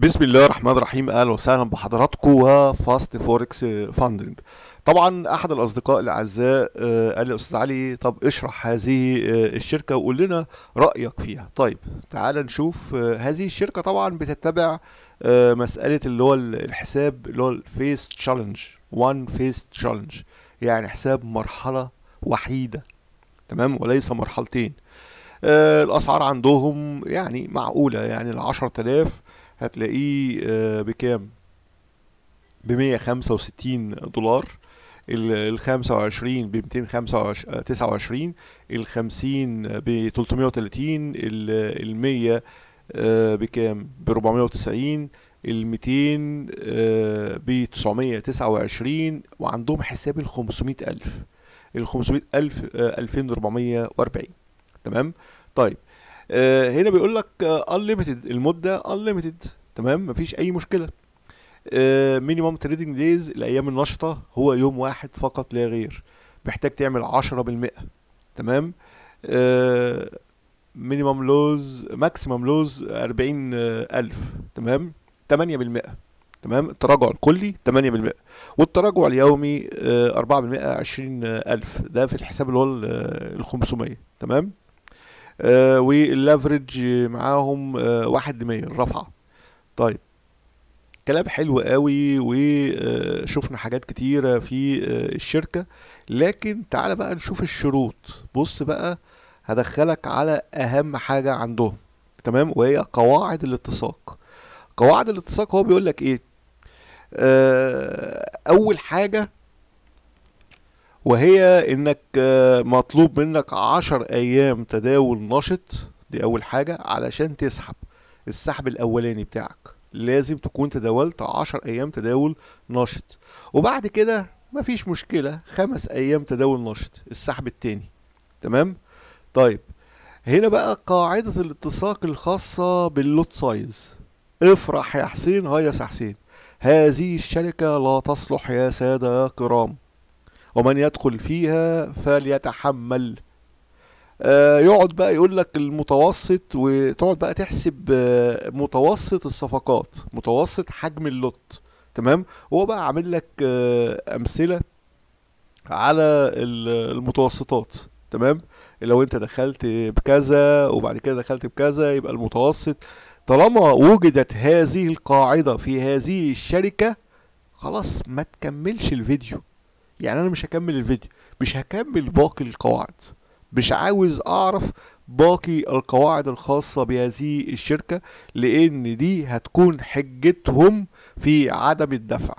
بسم الله الرحمن الرحيم اهلا وسهلا بحضراتكم وفاست فوركس فاندنج طبعا احد الاصدقاء الاعزاء آه، قال لي استاذ علي طب اشرح هذه آه، الشركه وقول لنا رايك فيها طيب تعال نشوف آه، هذه الشركه طبعا بتتبع مساله اللي هو الحساب اللي هو الفيس تشالنج وان فيس تشالنج يعني حساب مرحله وحيده تمام وليس مرحلتين آه، الاسعار عندهم يعني معقوله يعني ال 10000 هتلاقيه آه، بكام ب 165 دولار ال 25 ب 229 ال 50 ب 330 ال 100 آه، بكام ب 490 ال 200 ب 929 وعندهم حساب ال 500000 ال 500000 2440 تمام طيب آه هنا بيقول لك انليمتد آه المده انليمتد تمام مفيش اي مشكله مينيمم تريدنج دايز الايام النشطه هو يوم واحد فقط لا غير محتاج تعمل 10% تمام مينيمم لوز ماكسيمم لوز 40000 تمام 8% تمام التراجع الكلي 8% والتراجع اليومي 4% آه، 20000 آه، ده في الحساب اللي هو ال 500 آه، تمام آه، واللافرج معاهم آه، واحد لمية الرفعة طيب كلام حلو قوي وشفنا حاجات كتيرة في آه، الشركة لكن تعال بقى نشوف الشروط بص بقى هدخلك على أهم حاجة عندهم تمام وهي قواعد الاتساق قواعد الاتساق هو بيقول لك ايه أول حاجة وهي انك آه، مطلوب منك عشر ايام تداول نشط دي اول حاجة علشان تسحب السحب الاولاني بتاعك لازم تكون تداولت عشر ايام تداول نشط وبعد كده مفيش مشكلة خمس ايام تداول نشط السحب التاني تمام طيب هنا بقى قاعدة الاتساق الخاصة باللوت سايز افرح يا حسين هيا يا حسين هذه الشركة لا تصلح يا سادة يا كرام ومن يدخل فيها فليتحمل آه يقعد بقى يقول لك المتوسط وتقعد بقى تحسب آه متوسط الصفقات متوسط حجم اللوت تمام هو بقى عامل لك آه امثله على المتوسطات تمام لو انت دخلت بكذا وبعد كده دخلت بكذا يبقى المتوسط طالما وجدت هذه القاعده في هذه الشركه خلاص ما تكملش الفيديو يعني انا مش هكمل الفيديو مش هكمل باقي القواعد مش عاوز اعرف باقي القواعد الخاصة بهذه الشركة لان دي هتكون حجتهم في عدم الدفع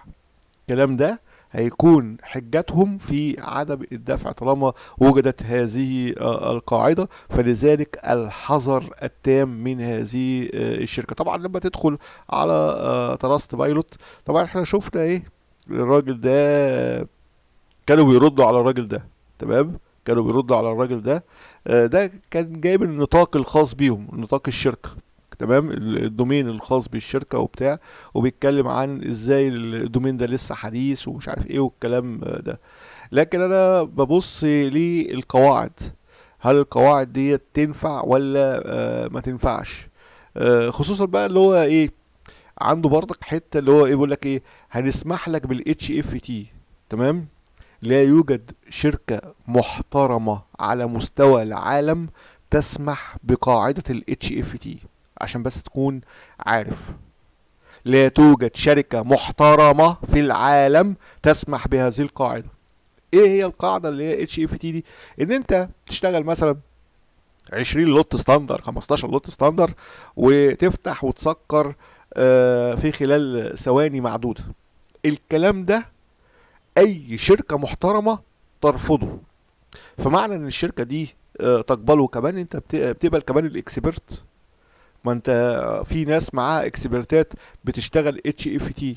الكلام ده هيكون حجتهم في عدم الدفع طالما وجدت هذه آه، القاعده فلذلك الحذر التام من هذه آه، الشركه طبعا لما تدخل على آه، تراست بايلوت طبعا احنا شفنا ايه الراجل ده كانوا بيردوا على الراجل ده تمام كانوا بيردوا على الراجل ده آه، ده كان جايب النطاق الخاص بيهم نطاق الشركه تمام الدومين الخاص بالشركه وبتاع وبيتكلم عن ازاي الدومين ده لسه حديث ومش عارف ايه والكلام ده لكن انا ببص للقواعد هل القواعد ديت تنفع ولا آه، ما تنفعش آه، خصوصا بقى اللي هو ايه عنده برضك حته اللي هو ايه بيقول لك ايه هنسمح لك بالاتش اف تي تمام لا يوجد شركة محترمة على مستوى العالم تسمح بقاعدة ال HFT e عشان بس تكون عارف لا توجد شركة محترمة في العالم تسمح بهذه القاعدة ايه هي القاعدة اللي هي HFT e دي ان انت تشتغل مثلا 20 لوت ستاندر 15 لوت ستاندر وتفتح وتسكر آه، في خلال ثواني معدودة الكلام ده اي شركه محترمه ترفضه فمعنى ان الشركه دي آه، تقبله كمان انت بتقبل كمان الاكسبرت ما انت في ناس معاها اكسبرتات بتشتغل اتش اف تي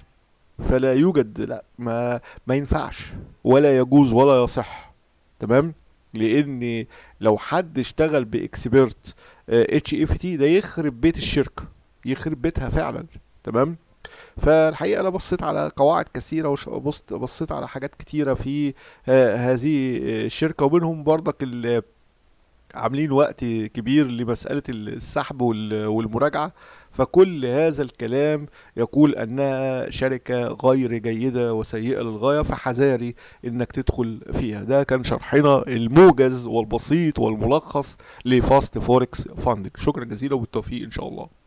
فلا يوجد لا ما ما ينفعش ولا يجوز ولا يصح تمام لان لو حد اشتغل باكسبرت اتش آه، اف تي e ده يخرب بيت الشركه يخرب بيتها فعلا تمام فالحقيقه انا بصيت على قواعد كثيره وبصيت على حاجات كتيره في آه، هذه الشركه آه، وبينهم برضك عاملين وقت كبير لمسألة السحب والمراجعة فكل هذا الكلام يقول أنها شركة غير جيدة وسيئة للغاية فحذاري أنك تدخل فيها ده كان شرحنا الموجز والبسيط والملخص لفاست فوركس فاندنج شكرا جزيلا وبالتوفيق إن شاء الله